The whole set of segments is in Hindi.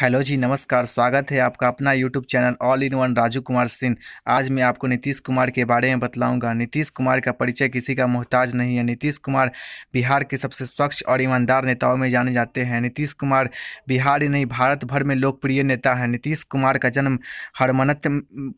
हेलो जी नमस्कार स्वागत है आपका अपना YouTube channel all in one Raju Kumar Singh आज मैं आपको नीतीश कुमार के बारे में बतलाऊंगा नीतीश कुमार का परिचय किसी का मोहताज नहीं है नीतीश कुमार बिहार के सबसे स्वच्छ और ईमानदार नेताओं में जाने जाते हैं नीतीश कुमार बिहार ही नहीं भारत भर में लोकप्रिय नेता है नीतीश कुमार का जन्म हरमनत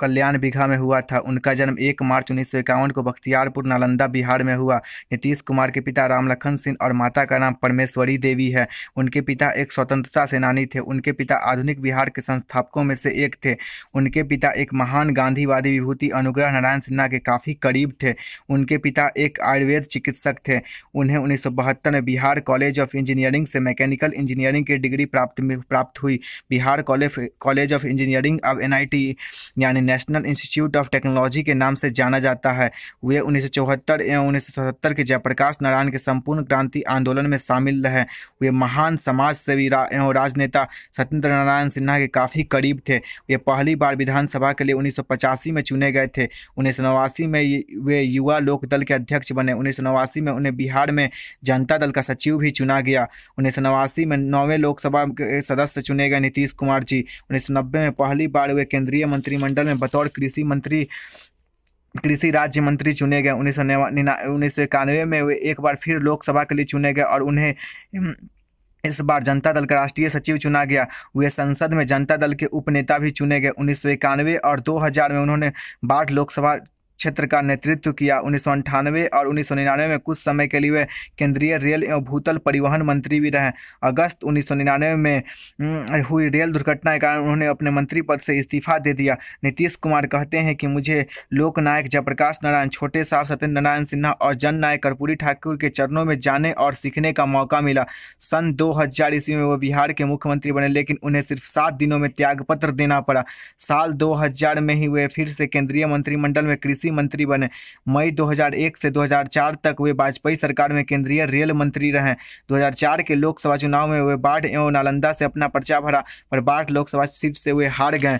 कल्याण बीघा में हुआ था उनका जन्म एक मार्च उन्नीस को बख्तियारपुर नालंदा बिहार में हुआ नीतीश कुमार के पिता राम लखन सिंह और माता का नाम परमेश्वरी देवी है उनके पिता एक स्वतंत्रता सेनानी थे उनके पिता पिता आधुनिक बिहार के संस्थापकों में से एक थे उनके पिता एक महान गांधीवादी विभूति अनुग्रह नारायण सिन्हा के काफ़ी करीब थे उनके पिता एक आयुर्वेद चिकित्सक थे उन्हें उन्नीस में बिहार कॉलेज ऑफ इंजीनियरिंग से मैकेनिकल इंजीनियरिंग की डिग्री प्राप्त प्राप्त हुई बिहार कॉलेज ऑफ इंजीनियरिंग अब एन यानी नेशनल इंस्टीट्यूट ऑफ टेक्नोलॉजी के नाम से जाना जाता है वे उन्नीस एवं उन्नीस के जयप्रकाश नारायण के संपूर्ण क्रांति आंदोलन में शामिल रहे वे महान समाज सेवी रा, एवं राजनेता सत्य स्वतंत्र नारायण सिन्हा के काफ़ी करीब थे वे पहली बार विधानसभा के लिए उन्नीस में चुने गए थे उन्नीस में वे युवा लोक दल के अध्यक्ष बने उन्नीस में उन्हें बिहार में जनता दल का सचिव भी चुना गया उन्नीस में नौवें लोकसभा के सदस्य चुने गए नीतीश कुमार जी उन्नीस में पहली बार वे केंद्रीय मंत्रिमंडल में बतौर कृषि मंत्री कृषि राज्य मंत्री चुने गए उन्नीस सौ उन्नीस सौ इक्यानवे में वे एक बार फिर लोकसभा के लिए चुने गए और उन्हें इस बार जनता दल का राष्ट्रीय सचिव चुना गया वे संसद में जनता दल के उपनेता भी चुने गए उन्नीस और 2000 में उन्होंने बाढ़ लोकसभा क्षेत्र का नेतृत्व किया उन्नीस और उन्नीस में कुछ समय के लिए वे केंद्रीय रेल एवं भूतल परिवहन मंत्री भी रहे अगस्त उन्नीस में हुई रेल दुर्घटना के कारण उन्होंने अपने मंत्री पद से इस्तीफा दे दिया नीतीश कुमार कहते हैं कि मुझे लोकनायक जयप्रकाश नारायण छोटे साहब सत्येंद्र नारायण सिन्हा और जन नायक कर्पूरी ठाकुर के चरणों में जाने और सीखने का मौका मिला सन दो ईस्वी में वो बिहार के मुख्यमंत्री बने लेकिन उन्हें सिर्फ सात दिनों में त्यागपत्र देना पड़ा साल दो में ही वे फिर से केंद्रीय मंत्रिमंडल में कृषि कृषि मंत्री बने मई 2001 से 2004 तक वे वाजपेयी सरकार में केंद्रीय रेल मंत्री रहे 2004 के लोकसभा चुनाव में वे बाढ़ एवं नालंदा से अपना पर्चा भरा पर बाढ़ लोकसभा सीट से वे हार गए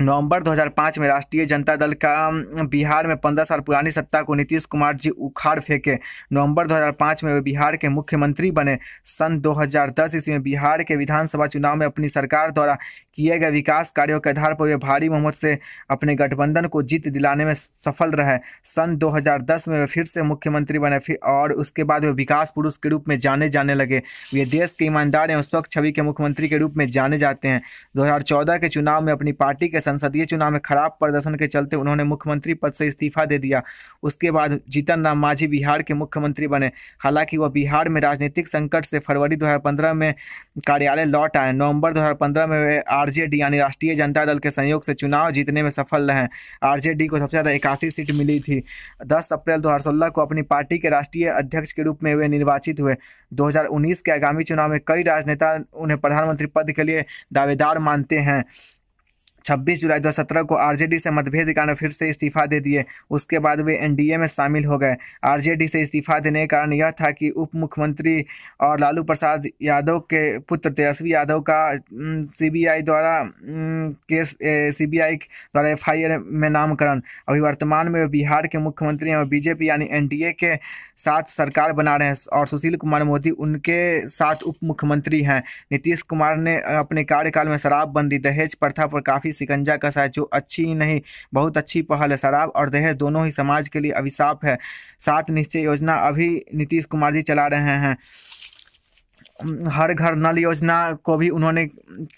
नवंबर 2005 में राष्ट्रीय जनता दल का बिहार में पंद्रह साल पुरानी सत्ता को नीतीश कुमार जी उखाड़ फेंके नवंबर 2005 में वे बिहार के मुख्यमंत्री बने सन 2010 ईस्वी में बिहार के विधानसभा चुनाव में अपनी सरकार द्वारा किए गए विकास कार्यों के आधार पर वे भारी बहुमत से अपने गठबंधन को जीत दिलाने में सफल रहे सन 2010 में वे फिर से मुख्यमंत्री बने फिर और उसके बाद वे विकास पुरुष के रूप में जाने जाने लगे वे देश के ईमानदार एवं स्वच्छ छवि के मुख्यमंत्री के रूप में जाने जाते हैं दो के चुनाव में अपनी पार्टी के संसदीय चुनाव में खराब प्रदर्शन के चलते उन्होंने मुख्यमंत्री पद से इस्तीफा दे दिया उसके बाद जीतन राम मांझी बिहार के मुख्यमंत्री बने हालांकि वह बिहार में राजनीतिक संकट से फरवरी दो में कार्यालय लौट आए नवंबर दो में वे आर यानी राष्ट्रीय जनता दल के संयोग से चुनाव जीतने में सफल रहे आर को सबसे ज़्यादा इक्यासी सीट मिली थी दस अप्रैल दो को अपनी पार्टी के राष्ट्रीय अध्यक्ष के रूप में वे निर्वाचित हुए 2019 के आगामी चुनाव में कई राजनेता उन्हें प्रधानमंत्री पद के लिए दावेदार मानते हैं 26 जुलाई 2017 को आरजेडी से मतभेद कारण फिर से इस्तीफा दे दिए उसके बाद वे एनडीए में शामिल हो गए आरजेडी से इस्तीफा देने का कारण यह था कि उप मुख्यमंत्री और लालू प्रसाद यादव के पुत्र तेजस्वी यादव का सीबीआई द्वारा केस सीबीआई द्वारा एफआईआर में नामकरण अभी वर्तमान में वे बिहार के मुख्यमंत्री हैं और बीजेपी यानी एन के साथ सरकार बना रहे हैं और सुशील कुमार मोदी उनके साथ उप मुख्यमंत्री हैं नीतीश कुमार ने अपने कार्यकाल में शराबबंदी दहेज प्रथा पर काफ़ी सिकंजा कसा जो अच्छी ही नहीं बहुत अच्छी पहल है शराब और दहेज दोनों ही समाज के लिए अभिशाप है सात निश्चय योजना अभी नीतीश कुमार जी चला रहे हैं हर घर नल योजना को भी उन्होंने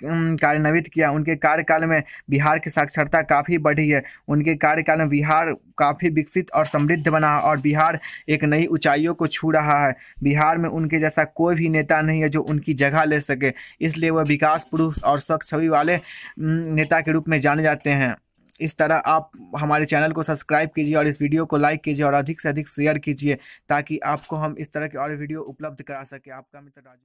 कार्यान्वित किया उनके कार्यकाल में बिहार की साक्षरता काफ़ी बढ़ी है उनके कार्यकाल में बिहार काफ़ी विकसित और समृद्ध बना और बिहार एक नई ऊंचाइयों को छू रहा है बिहार में उनके जैसा कोई भी नेता नहीं है जो उनकी जगह ले सके इसलिए वह विकास पुरुष और स्वच्छ छवि वाले नेता के रूप में जाने जाते हैं इस तरह आप हमारे चैनल को सब्सक्राइब कीजिए और इस वीडियो को लाइक कीजिए और अधिक से अधिक शेयर कीजिए ताकि आपको हम इस तरह की और वीडियो उपलब्ध करा सके आपका मित्र राजू